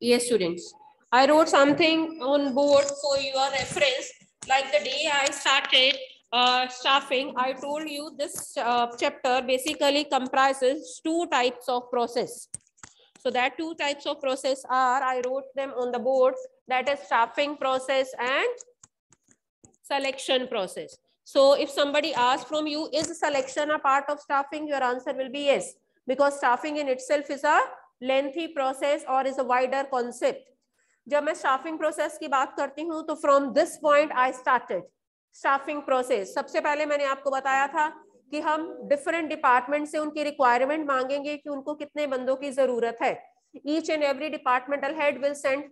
Yes, students. I wrote something on board for your reference. Like the day I started uh, staffing, I told you this uh, chapter basically comprises two types of process. So that two types of process are, I wrote them on the board, that is staffing process and selection process. So if somebody asks from you, is selection a part of staffing? Your answer will be yes, because staffing in itself is a lengthy process और is a wider concept जब मैं staffing process की बात करती हूँ तो from this point I started staffing process सबसे पहले मैंने आपको बताया था कि हम डिफरेंट डिपार्टमेंट से उनकी रिक्वायरमेंट मांगेंगे कि उनको कितने बंदों की जरूरत है each and every departmental head will send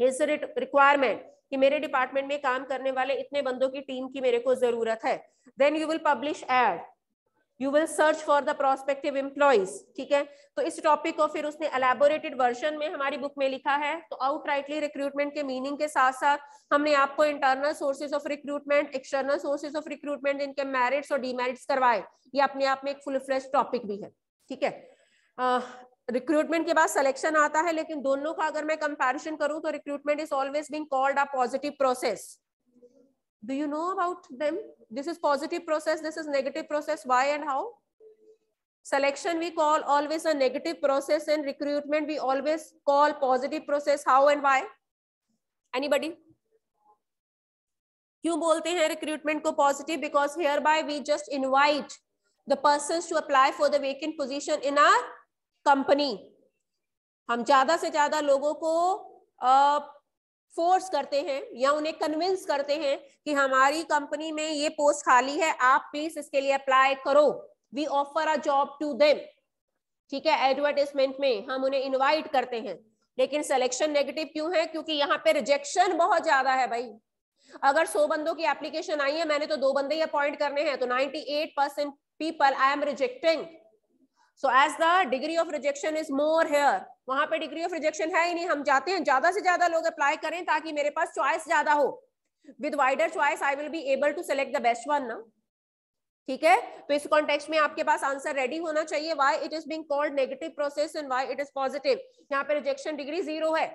his requirement कि मेरे डिपार्टमेंट में काम करने वाले इतने बंदों की टीम की मेरे को जरूरत है then you will publish ad you will search for the prospective employees ठीक है तो इस टॉपिक को फिर उसने एलेबोरेटेड वर्जन में हमारी बुक में लिखा है तो आउटराइटली रिक्रूटमेंट के मीनिंग के साथ साथ हमने आपको internal sources of recruitment external sources of recruitment इनके मेरिट्स और डीमेरिट्स करवाए ये अपने आप में एक फुल फ्लेश टॉपिक भी है ठीक है रिक्रूटमेंट के बाद सिलेक्शन आता है लेकिन दोनों का अगर मैं कंपैरिजन करूं तो recruitment is always being called a positive process Do you know about them? This is positive process, this is negative process, why and how? Selection we call always a negative process and recruitment we always call positive process, how and why? Anybody? क्यों बोलते हैं recruitment को positive because hereby we just invite the person to apply for the vacant position in our company हम ज्यादा से ज्यादा लोगों को फोर्स करते हैं या उन्हें कन्विंस करते हैं कि हमारी कंपनी में ये पोस्ट खाली है आप प्लीज इसके लिए अप्लाई करो we offer a job to them ठीक है एडवर्टिजमेंट में हम उन्हें इनवाइट करते हैं लेकिन सिलेक्शन नेगेटिव क्यों है क्योंकि यहाँ पे रिजेक्शन बहुत ज्यादा है भाई अगर सौ बंदों की एप्लीकेशन आई है मैंने तो दो बंदे ही अपॉइंट करने हैं तो ninety percent people I am rejecting so as the degree of rejection is more here वहां पे डिग्री ऑफ रिजेक्शन है ही नहीं हम जाते हैं ज्यादा से ज्यादा लोग अप्लाई करें ताकि मेरे पास चॉइस ज्यादा हो with wider choice I will be able to select the best one ना ठीक है तो इस कॉन्टेक्स में आपके पास आंसर रेडी होना चाहिए why it is being called negative process and why it is positive यहाँ पे रिजेक्शन डिग्री जीरो है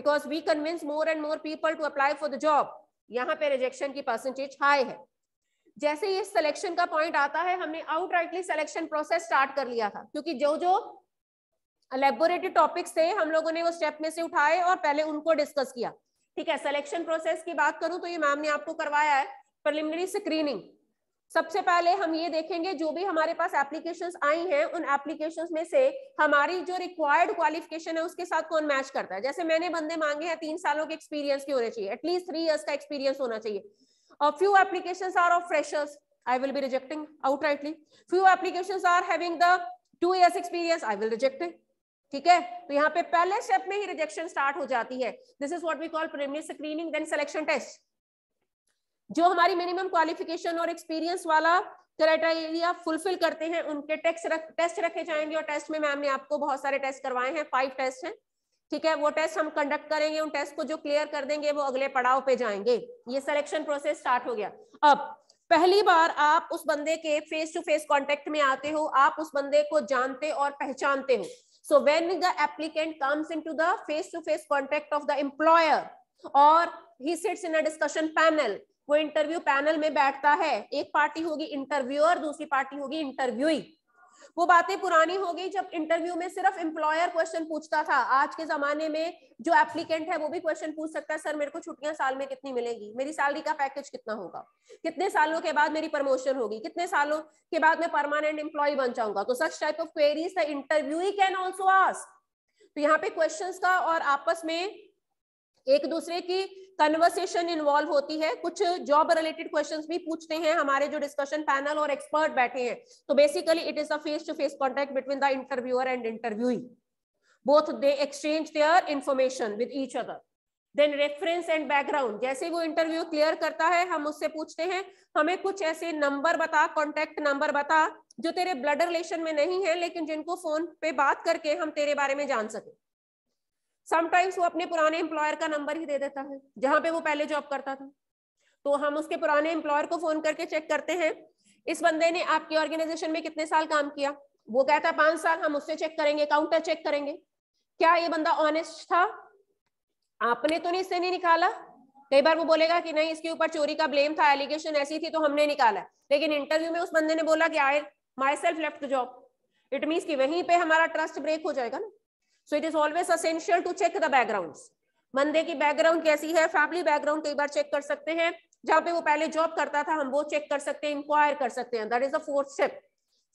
because we convince more and more people to apply for the job यहाँ पे रिजेक्शन की परसेंटेज हाई है जैसे ये सिलेक्शन का पॉइंट आता है हमने आउटराइटली सिलेक्शन प्रोसेस स्टार्ट कर लिया था क्योंकि जो जो लेबोरेटरी टॉपिक्स थे हम लोगों ने वो स्टेप में से उठाए और पहले उनको डिस्कस किया ठीक है सिलेक्शन प्रोसेस की बात करूं तो ये मैम ने आपको करवाया है प्रिलिमिनरी स्क्रीनिंग सबसे पहले हम ये देखेंगे जो भी हमारे पास एप्लीकेशन आई हैं उन एप्लीकेशन में से हमारी जो रिक्वायर्ड क्वालिफिकेशन है उसके साथ कौन मैच करता है जैसे मैंने बंदे मांगे हैं तीन सालों के एक्सपीरियंस के होने चाहिए एटलीस्ट थ्री ईयर्स का एक्सपीरियंस होना चाहिए और few application are of freshers I will be rejecting out Few applications are having the two years experience I will reject it ठीक है तो यहाँ पे पहले स्टेप में ही रिजेक्शन स्टार्ट हो जाती है this is what we call preliminary screening then selection test जो हमारी मिनिमम क्वालिफिकेशन और एक्सपीरियंस वाला क्राइटेरिया फुलफिल करते हैं उनके टेस्ट रख, टेस्ट रखे जाएंगे और टेस्ट में मैम ने आपको बहुत सारे टेस्ट करवाए हैं फाइव टेस्ट हैं ठीक है वो टेस्ट हम कंडक्ट करेंगे उन टेस्ट को जो क्लियर कर देंगे वो अगले पड़ाव पे जाएंगे ये सिलेक्शन प्रोसेस स्टार्ट हो गया अब पहली बार आप उस बंदे के फेस टू फेस कॉन्टेक्ट में आते हो आप उस बंदे को जानते और पहचानते हो So when the applicant comes into the face-to-face contact of the employer or he sits in a discussion panel, वो इंटरव्यू पैनल में बैठता है एक पार्टी होगी इंटरव्यूअर दूसरी पार्टी होगी इंटरव्यूई वो बातें पुरानी हो गई जब इंटरव्यू में सिर्फ एम्प्लॉयर क्वेश्चन पूछता था आज के जमाने में जो एप्लीकेंट है वो भी क्वेश्चन पूछ सकता है सर मेरे को छुट्टियां साल में कितनी मिलेगी मेरी सैलरी का पैकेज कितना होगा कितने सालों के बाद मेरी प्रमोशन होगी कितने सालों के बाद मैं परमानेंट एम्प्लॉय बन जाऊंगा तो such type of queries the interview can also ask तो यहाँ पे क्वेश्चन का और आपस में एक दूसरे की कन्वर्सेशन इन्वॉल्व होती है कुछ जॉब रिलेटेड क्वेश्चंस भी पूछते हैं हमारे जो डिस्कशन पैनल और एक्सपर्ट बैठे हैं तो basically it is a face to face contact between the interviewer and interview both they exchange their information with each other then reference and background जैसे वो इंटरव्यू क्लियर करता है हम उससे पूछते हैं हमें कुछ ऐसे नंबर बता कॉन्टेक्ट नंबर बता जो तेरे ब्लड रिलेशन में नहीं है लेकिन जिनको फोन पे बात करके हम तेरे बारे में जान सके समटाइम्स वो अपने पुराने एम्प्लॉयर का नंबर ही दे देता है जहां पे वो पहले जॉब करता था तो हम उसके पुराने एम्प्लॉयर को फोन करके चेक करते हैं इस बंदे ने आपके ऑर्गेनाइजेशन में कितने साल काम किया वो कहता है पांच साल हम उससे चेक करेंगे काउंटर चेक करेंगे क्या ये बंदा ऑनेस्ट था आपने तो नहीं इससे नहीं निकाला कई बार वो बोलेगा कि नहीं इसके ऊपर चोरी का ब्लेम था एलिगेशन ऐसी थी तो हमने निकाला लेकिन इंटरव्यू में उस बंदे ने बोला कि I myself left job it mean कि वहीं पे हमारा ट्रस्ट ब्रेक हो जाएगा ना so it is always essential to check the background बंदे की बैकग्राउंड कैसी है फैमिली बैकग्राउंड कई बार चेक कर सकते हैं जहां पे वो पहले जॉब करता था हम वो चेक कर सकते हैं इंक्वायर कर सकते हैं that is the fourth step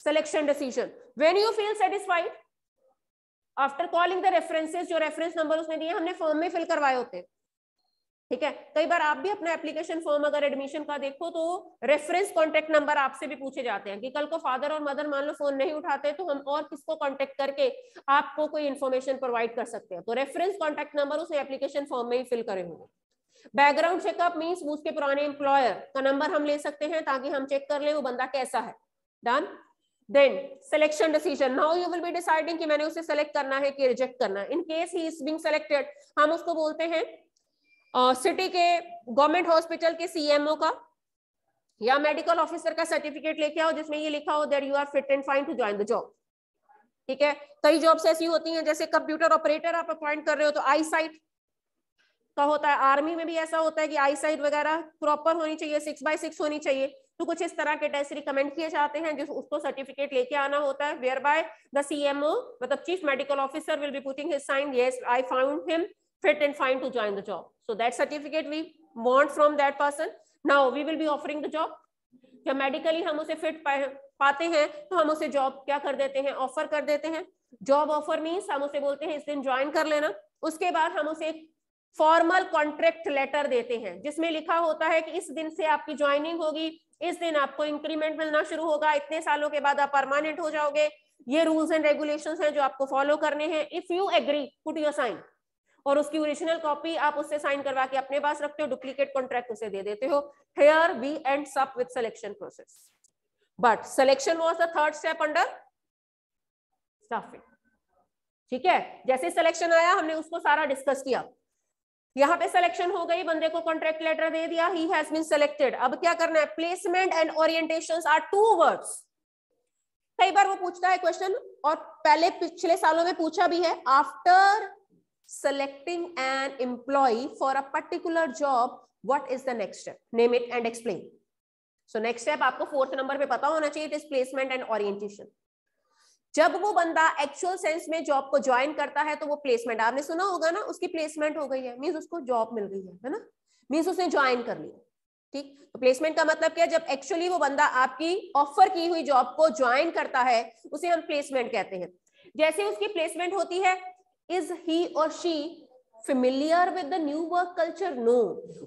selection decision when you feel satisfied after calling the references जो रेफरेंस नंबर उसने दिए हमने फॉर्म में फिल करवाए होते हैं ठीक है कई बार आप भी अपना एप्लीकेशन फॉर्म अगर एडमिशन का देखो तो रेफरेंस कॉन्टेक्ट नंबर आपसे भी पूछे जाते हैं कि कल को फादर और मदर मान लो फोन नहीं उठाते तो हम और किसको कॉन्टेक्ट करके आपको कोई इन्फॉर्मेशन प्रोवाइड कर सकते हैं तो रेफरेंस कॉन्टेक्ट नंबर उस एप्लीकेशन फॉर्म में ही फिल करे होंगे बैकग्राउंड चेकअप मीन्स उसके पुराने एम्प्लॉयर का नंबर हम ले सकते हैं ताकि हम चेक कर ले वो बंदा कैसा है done then selection decision now you will be deciding कि मैंने उसे सेलेक्ट करना है कि रिजेक्ट करना है in case he is being selected हम उसको बोलते हैं सिटी के गवर्नमेंट हॉस्पिटल के सीएमओ का या मेडिकल ऑफिसर का सर्टिफिकेट लेके आओ जिसमें ये लिखा हो that you are fit and fine to join the job ठीक है कई जॉब्स ऐसी होती हैं जैसे कंप्यूटर ऑपरेटर आप अपॉइंट कर रहे हो तो आई साइट का होता है आर्मी में भी ऐसा होता है कि आई साइट वगैरह प्रॉपर होनी चाहिए सिक्स बाय सिक्स होनी चाहिए तो कुछ इस तरह के टेस्ट रिकमेंड किए जाते हैं जिस उसको सर्टिफिकेट लेके आना होता है वेयर बाय द सीएमओ मतलब chief medical officer will be putting his sign yes I found him fit and fine to join the job. So that certificate we want from that person. Now we will be offering the job. जब medically हम उसे fit पाते हैं तो हम उसे job क्या कर देते हैं ऑफर कर देते हैं जॉब ऑफर मीन्स हम उसे बोलते हैं इस दिन ज्वाइन कर लेना उसके बाद हम उसे एक फॉर्मल कॉन्ट्रैक्ट लेटर देते हैं जिसमें लिखा होता है कि इस दिन से आपकी ज्वाइनिंग होगी इस दिन आपको इंक्रीमेंट मिलना शुरू होगा इतने सालों के बाद आप परमानेंट हो जाओगे ये रूल्स एंड रेगुलेशंस हैं जो आपको फॉलो करने हैं if you agree put your sign और उसकी ओरिजिनल कॉपी आप उससे साइन करवा के अपने पास रखते हो डुप्लीकेट कॉन्ट्रैक्ट उसे दे देते हो हेयर वी एंड सब with selection process but selection was the third step under staffing ठीक है जैसे सिलेक्शन आया हमने उसको सारा डिस्कस किया यहाँ पे सिलेक्शन हो गई बंदे को कॉन्ट्रैक्ट लेटर दे दिया ही हैज बीन सिलेक्टेड अब क्या करना है placement and orientation are two words कई बार वो पूछता है क्वेश्चन और पहले पिछले सालों में पूछा भी है after selecting an employee for a particular job what is the next step name it and explain so next step aapko fourth number pe pata hona chahiye it is placement and orientation जब वो बंदा actual sense में job को join करता है तो वो placement आपने सुना होगा ना उसकी प्लेसमेंट हो गई है मींस उसको जॉब मिल गई है है ना मींस उसने ज्वाइन कर लिया ठीक तो प्लेसमेंट का मतलब क्या जब एक्चुअली वो बंदा आपकी ऑफर की हुई जॉब को ज्वाइन करता है उसे हम प्लेसमेंट कहते हैं जैसे उसकी प्लेसमेंट होती है इज ही और she familiar with the new work culture no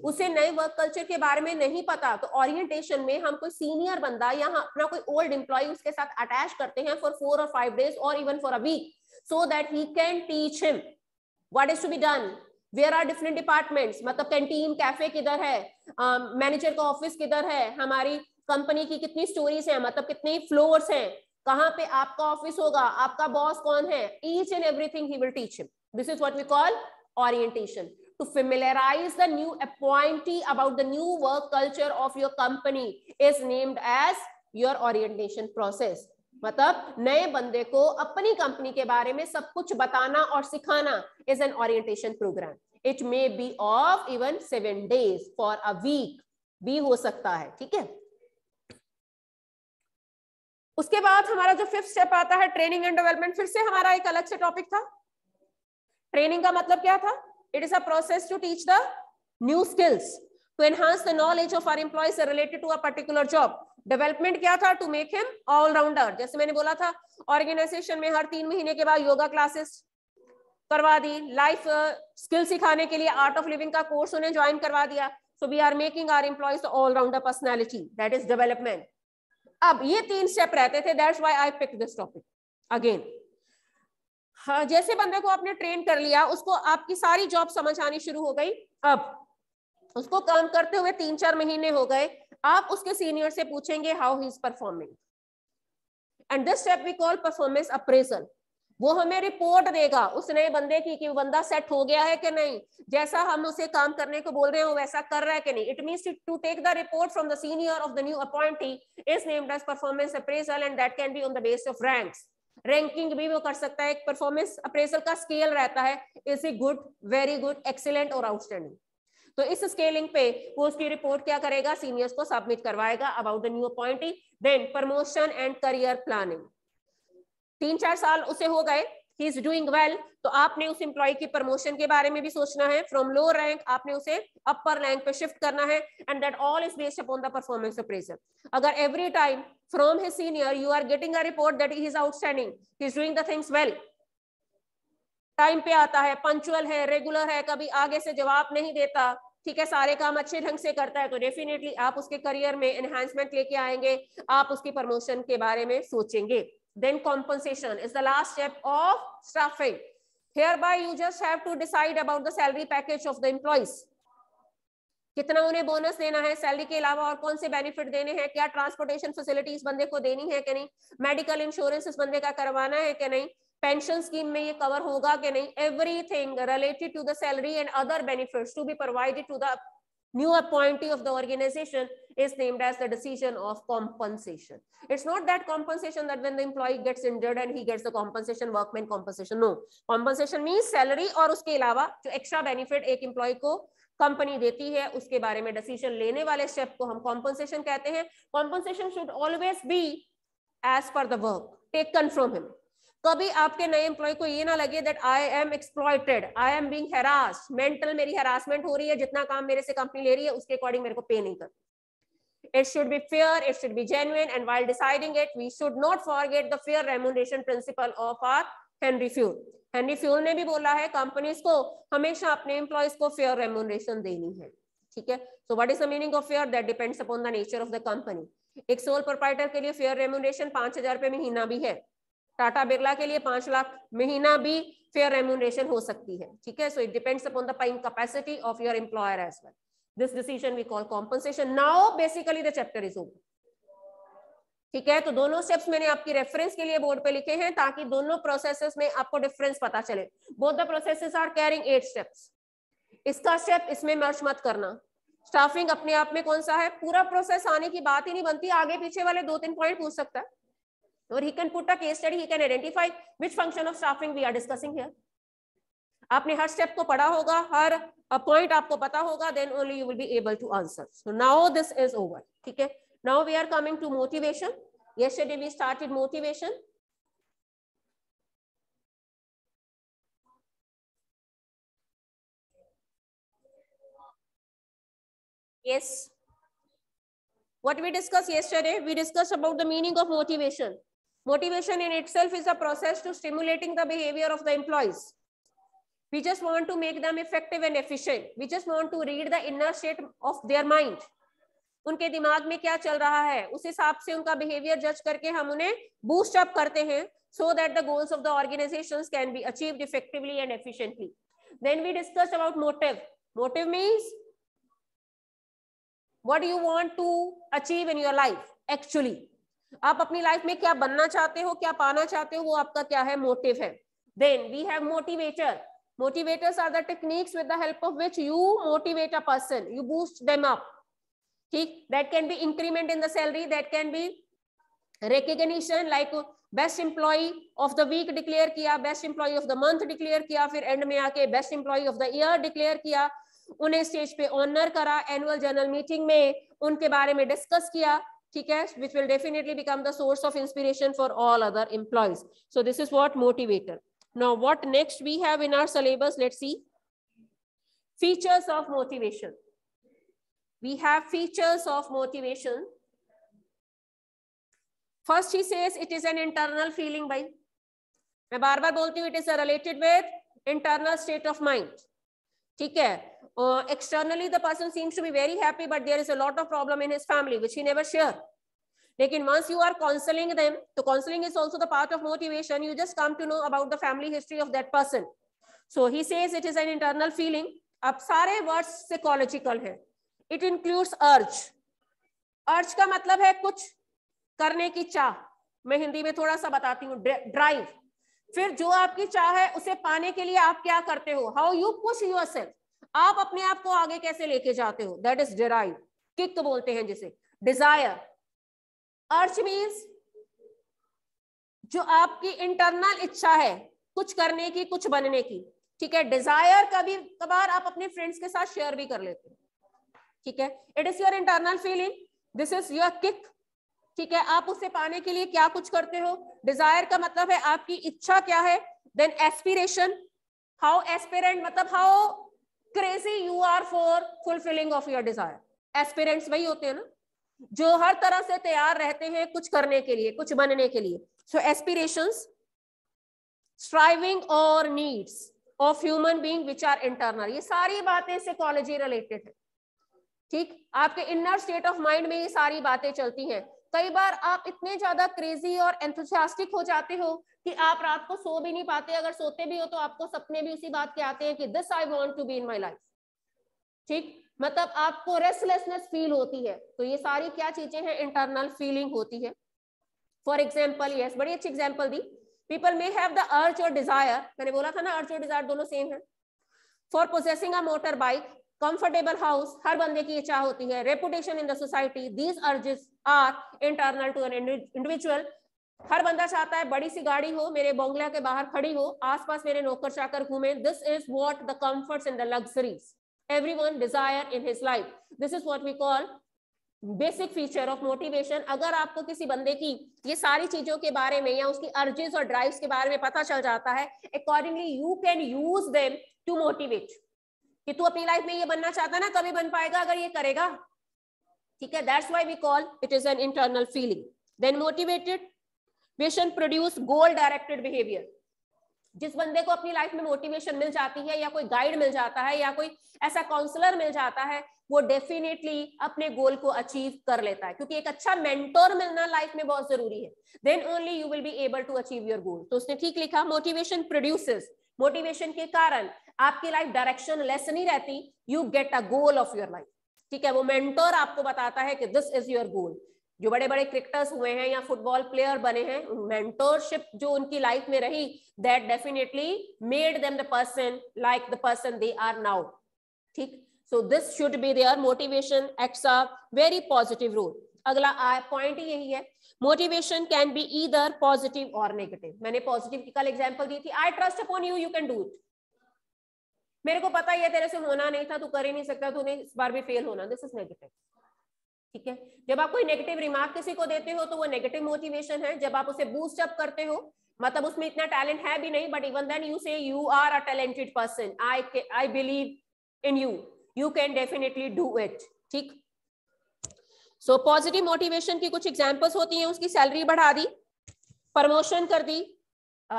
उसे नए वर्क कल्चर के बारे में नहीं पता तो ओरिएंटेशन में हम कोई सीनियर बंदा या अपना हाँ, कोई ओल्ड एम्प्लॉय उसके साथ अटैच करते हैं फॉर फोर और फाइव डेज और even for a week so that he can teach him what is to be done where are different departments मतलब कैंटीन कैफे किधर है मैनेजर um, का ऑफिस किधर है हमारी कंपनी की कितनी स्टोरीज है मतलब कितने फ्लोर्स हैं कहां पे आपका ऑफिस होगा आपका बॉस कौन है each and everything he will teach him this is what we call orientation to familiarize the new appointee about the new work culture of your company is named as your orientation process मतलब नए बंदे को अपनी company के बारे में सब कुछ बताना और सिखाना is an orientation program it may be of even seven days for a week भी हो सकता है ठीक है उसके बाद हमारा जो फिफ्थ स्टेप आता है ट्रेनिंग एंड डेवलपमेंट फिर से हमारा एक अलग से टॉपिक था ट्रेनिंग का मतलब क्या था it is a process to teach the new skills to enhance the knowledge of our employees related to a particular job development क्या था टू मेक हिम ऑलराउंडर जैसे मैंने बोला था ऑर्गेनाइजेशन में हर तीन महीने के बाद योगा क्लासेस करवा दी लाइफ स्किल uh, सिखाने के लिए आर्ट ऑफ लिविंग का कोर्स उन्हें ज्वाइन करवा दिया so we are making our employees allrounder personality that is development अब ये तीन स्टेप रहते थे that's why I pick this topic again हाँ, जैसे बंदे को आपने ट्रेन कर लिया उसको आपकी सारी जॉब समझ आनी शुरू हो गई अब उसको काम करते हुए तीन चार महीने हो गए आप उसके सीनियर से पूछेंगे how he is performing and this step we call performance appraisal वो हमें रिपोर्ट देगा उस नए बंदे की कि बंदा सेट हो गया है कि नहीं जैसा हम उसे काम करने को बोल रहे हैं वैसा कर रहा है कि नहीं it mean to take the report from the senior of the new appointee is named as performance appraisal and that can be on the base of ranks ranking भी वो कर सकता है एक परफॉर्मेंस अप्रेजल का स्केल रहता है is a good very good excellent और आउटस्टैंडिंग तो इस स्केलिंग पे वो उसकी रिपोर्ट क्या करेगा सीनियर्स को सबमिट करवाएगा about the new appointee then promotion and career planning तीन चार साल उसे हो गए ही इज डूइंग वेल तो आपने उस एम्प्लॉय की प्रमोशन के बारे में भी सोचना है फ्रॉम लोअर रैंक आपने उसे अपर रैंक पे शिफ्ट करना है and that all is based upon the performance appraisal अगर every time from his senior you are getting a report that is outstanding he is doing the things well time पे आता है punctual है regular है कभी आगे से जवाब नहीं देता ठीक है सारे काम अच्छे ढंग से करता है तो डेफिनेटली आप उसके करियर में एनहांसमेंट लेके आएंगे आप उसकी प्रमोशन के बारे में सोचेंगे then compensation is the last step of staffing hereby you just have to decide about the salary package of the employees कितना उन्हें बोनस देना है सैलरी के अलावा और कौन से बेनिफिट देने हैं क्या ट्रांसपोर्टेशन फैसिलिटीज बंदे को देनी है कि नहीं मेडिकल इंश्योरेंस इस बंदे का करवाना है कि नहीं पेंशन स्कीम में ये कवर होगा कि नहीं everything related to the salary and other benefits to be provided to the new appointee of the organization is named as the decision of compensation. It's not that compensation that when the employee gets injured and he gets the compensation, workman compensation. No, compensation means salary और uske ilawa jo extra benefit ek employee ko company देती है उसके बारे में decision लेने वाले step को हम कॉम्पनसेशन कहते हैं compensation should always be as per the work taken from him कभी आपके नए एम्प्लॉय को ये ना लगे that I am exploited I am being harass mental मेरी हेरासमेंट हो रही है जितना काम मेरे से कंपनी ले रही है उसके अकॉर्डिंग मेरे को पे नहीं करना It should be fair, it should be genuine, and while deciding it, we should not forget the fair remuneration principle of our Henri Fayol Henri Fayol ने भी बोला है कंपनीज को हमेशा अपने एम्प्लॉयज को फेयर रेमोनेशन देनी है ठीक है so what is the meaning of fair that depends upon the nature of the company एक सोल प्रोपाइटर के लिए फेयर रेमोनेशन पांच हजार रुपए महीना भी है टाटा बिरला के लिए पांच लाख महीना भी फेयर रेमोनेशन हो सकती है ठीक है so it depends upon the paying capacity of your employer as well this decision we call compensation now basically the chapter is over ठीक है तो दोनों स्टेप्स मैंने आपकी रेफरेंस के लिए बोर्ड पे लिखे हैं ताकि दोनों प्रोसेसेस में आपको डिफरेंस पता चले both the processes are carrying eight steps इसका स्टेप इसमें मर्ज मत करना स्टाफिंग अपने आप में कौन सा है पूरा प्रोसेस आने की बात ही नहीं बनती आगे पीछे वाले दो तीन पॉइंट पूछ सकता है और he can put a case study he can identify which function of staffing we are discussing here आपने हर स्टेप को पढ़ा होगा हर पॉइंट आपको पता होगा then only you will be able to answer so now this is over ठीक है now we are coming to motivation yesterday we started motivation yes what we discussed yesterday we discussed about the meaning of motivation motivation in itself is a process to stimulating the behavior of the employees we just want to make them effective and efficient we just want to read the inner state of their mind उनके दिमाग में क्या चल रहा है उस हिसाब से उनका बिहेवियर जज करके हम उन्हें बूस्ट अप करते हैं so that the goals of the organizations can be achieved effectively and efficiently then we discussed about motive motive means what do you want to achieve in your life actually आप अपनी life में क्या बनना चाहते हो क्या पाना चाहते हो वो आपका क्या है मोटिव है then we have motivator motivators are the techniques with the help of which you motivate a person you boost them up theek that can be increment in the salary that can be recognition like best employee of the week declare किया best employee of the month declare किया फिर end में आके best employee of the year declare किया उन्हें stage पे honour करा annual general meeting में उनके बारे में डिस्कस किया ठीक है which will definitely become the source of inspiration for all other employees so this is what motivator Now, what next we have in our syllabus? Let's see. Features of motivation. We have features of motivation. First, he says it is an internal feeling by. मैं बार बार बोलती हूँ it is related with internal state of mind ठीक है externally the person seems to be very happy but there is a lot of problem in his family which he never share लेकिन once you are counselling them तो counselling is also the part of motivation you just come to know about the family history of that person so he says it is an internal feeling अब सारे words psychological है it includes urge urge का मतलब है कुछ करने की चाह मैं हिंदी में थोड़ा सा बताती हूँ ड्राइव फिर जो आपकी चाह है उसे पाने के लिए आप क्या करते हो हाउ यू पुश यूर आप अपने आप को आगे कैसे लेके जाते हो दैट इज डिराइव किक बोलते हैं जिसे डिजायर अर्च मीन्स जो आपकी इंटरनल इच्छा है कुछ करने की कुछ बनने की ठीक है डिजायर कभी कभार आप अपने फ्रेंड्स के साथ शेयर भी कर लेते हो ठीक है it is your internal feeling this is your kick ठीक है आप उसे पाने के लिए क्या कुछ करते हो डिजायर का मतलब है आपकी इच्छा क्या है देन एस्पिरेशन हाउ एस्पिरेंट मतलब how crazy you are for fulfilling of your desire aspirants वही होते हैं ना जो हर तरह से तैयार रहते हैं कुछ करने के लिए कुछ बनने के लिए सो एस्पिरेशन स्ट्राइविंग और needs of human being which are internal ये सारी बातें साइकोलॉजी रिलेटेड है ठीक आपके इनर स्टेट ऑफ माइंड में ये सारी बातें चलती हैं कई बार आप इतने ज्यादा क्रेजी और एंथुसियास्टिक हो जाते हो कि आप रात को सो भी नहीं पाते अगर सोते भी हो तो आपको सपने भी उसी बात के आते हैं कि this I want to be in my life ठीक मतलब आपको रेस्टलेसनेस फील होती है तो ये सारी क्या चीजें हैं इंटरनल फीलिंग होती है फॉर एग्जाम्पल यस बड़ी अच्छी एग्जाम्पल दी पीपल मे हैव द और डिजायर मैंने बोला था ना अर्ज और डिजायर दोनों सेम है for processing a motor bike comfortable house हर बंदे की इच्छा होती है reputation in the society these urges are internal to an individual हर बंदा चाहता है बड़ी सी गाड़ी हो मेरे बोंगला के बाहर खड़ी हो आसपास मेरे नौकर चाकर घूमे this is what the comfort in the luxuries everyone desire in his life this is what we call basic feature of motivation अगर आपको किसी बंदे की ये सारी चीजों के बारे में या उसकी अर्जेस और ड्राइव्स के बारे में पता चल जाता है accordingly you can use them to motivate कि तू अपनी लाइफ में ये बनना चाहता है ना तभी बन पाएगा अगर ये करेगा ठीक है that's why we call it is an internal feeling then motivated passion produce goal directed behaviour जिस बंदे को अपनी लाइफ में मोटिवेशन मिल जाती है या कोई गाइड मिल जाता है या कोई ऐसा काउंसलर मिल जाता है वो डेफिनेटली अपने गोल को अचीव कर लेता है क्योंकि एक अच्छा मेंटोर मिलना लाइफ में बहुत जरूरी है then only you will be able to achieve your goal तो उसने ठीक लिखा मोटिवेशन प्रोड्यूसेस मोटिवेशन के कारण आपकी लाइफ डायरेक्शन लेस नहीं रहती you get a goal of your life ठीक है वो मेंटोर आपको बताता है कि दिस इज योर गोल जो बड़े बड़े क्रिकेटर्स हुए हैं या फुटबॉल प्लेयर बने हैं मेंटोरशिप जो उनकी लाइफ में रही that definitely made them the person like the person they are now ठीक so this should be there motivation acts a very positive role अगला पॉइंट यही है motivation can be either positive और negative मैंने positive की कल example दी थी I trust upon you you can do it मेरे को पता ही है तेरे से होना नहीं था तू कर ही नहीं सकता तूने इस बार भी फेल होना दिस इज नेगेटिव ठीक है जब आप कोई नेगेटिव रिमार्क किसी को देते हो तो वो नेगेटिव मोटिवेशन है जब आप उसे बूस्ट अप करते हो मतलब उसमें इतना टैलेंट है भी नहीं but even then you say you are a talented person I I believe in you you can definitely do it ठीक सो पॉजिटिव मोटिवेशन की कुछ एग्जाम्पल्स होती हैं उसकी सैलरी बढ़ा दी प्रमोशन कर दी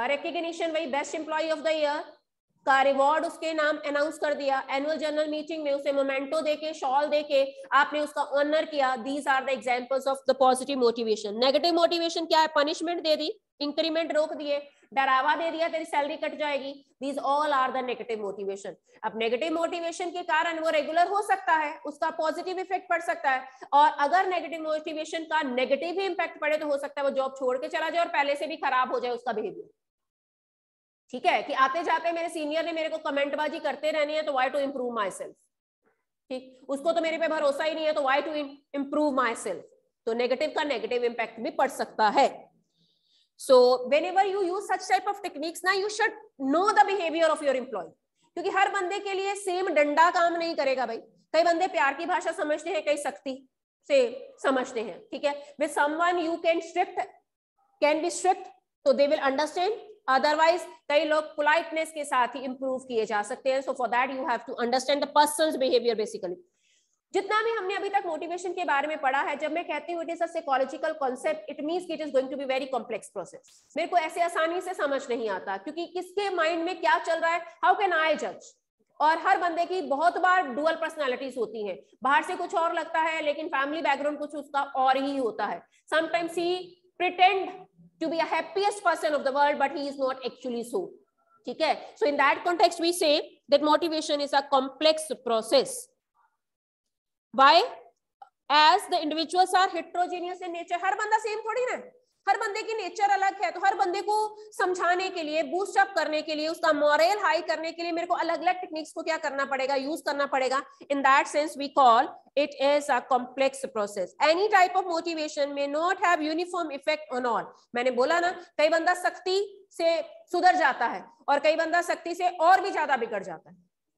रिकग्निशन uh, वही best employee of the year का रिवॉर्ड उसके नाम अनाउंस कर दिया एनुअल जनरल मीटिंग में उसे मोमेंटो देके शॉल देके आपने उसका ऑनर किया these are the examples of the positive motivation negative motivation क्या है पनिशमेंट दे दी इंक्रीमेंट रोक दिए डरावा दे दिया तेरी सैलरी कट जाएगी these all are the negative motivation अब नेगेटिव मोटिवेशन के कारण वो रेगुलर हो सकता है उसका पॉजिटिव इफेक्ट पड़ सकता है और अगर नेगेटिव मोटिवेशन का नेगेटिव ही इंपैक्ट पड़े तो हो सकता है वो जॉब छोड़ के चला जाए और पहले से भी खराब हो जाए उसका बिहेवियर ठीक है कि आते जाते मेरे सीनियर ने मेरे को कमेंटबाजी करते रहने हैं तो why to improve myself ठीक उसको तो मेरे पे भरोसा ही नहीं है तो why to improve myself तो नेगेटिव का नेगेटिव इम्पैक्ट भी पड़ सकता है so whenever you use such type of techniques ना you should know the behaviour of your employee क्योंकि हर बंदे के लिए सेम डंडा काम नहीं करेगा भाई कई बंदे प्यार की भाषा समझते हैं कई सख्ती से समझते हैं ठीक है with someone you can strict can be strict तो दे विल अंडरस्टैंड अदरवाइज कई लोग पोलाइटनेस के साथ ही इंप्रूव किए जा सकते हैं so for that you have to understand the person behaviour basically जितना भी हमने अभी तक मोटिवेशन के बारे में पढ़ा है जब मैं कहती हूँ it is a psychological concept it means it is going to be very complex process मेरे को ऐसे आसानी से समझ नहीं आता क्योंकि किसके माइंड में क्या चल रहा है हाउ कैन आई जज और हर बंदे की बहुत बार डुअल पर्सनालिटीज होती हैं बाहर से कुछ और लगता है लेकिन फैमिली बैकग्राउंड कुछ उसका और ही होता है sometimes he pretend to be a happiest person of the world, but he is not actually so. Okay? So in that context, we say that motivation is a complex process. Why? As the individuals are heterogeneous in nature. हर बंदा same थोड़ी ना हर बंदे की nature अलग है तो हर बंदे को समझाने के लिए बूस्टअप करने के लिए उसका मॉरल हाई करने के लिए मेरे को अलग अलग टेक्निक्स को क्या करना पड़ेगा यूज करना पड़ेगा in that sense we call it is a complex process any type of motivation में not have uniform effect on all मैंने बोला ना कई बंदा सख्ती से सुधर जाता है और कई बंदा सख्ती से और भी ज्यादा बिगड़ जाता है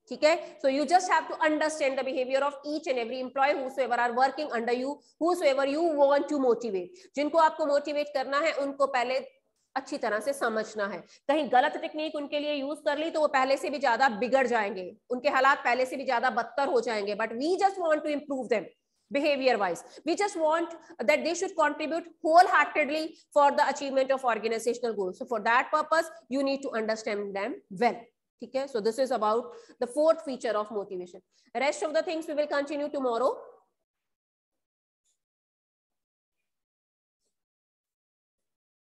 ठीक है so you just have to understand the behaviour of each and every employee whoever are working under you whoever you want to motivate जिनको आपको मोटिवेट करना है उनको पहले अच्छी तरह से समझना है कहीं गलत टेक्निक उनके लिए यूज कर ली तो वो पहले से भी ज्यादा बिगड़ जाएंगे उनके हालात पहले से भी ज्यादा बदतर हो जाएंगे but we just want to improve them behaviour wise we just want that they should contribute wholeheartedly for the achievement of organisational so for that purpose you need to understand them well okay so this is about the fourth feature of motivation rest of the things we will continue tomorrow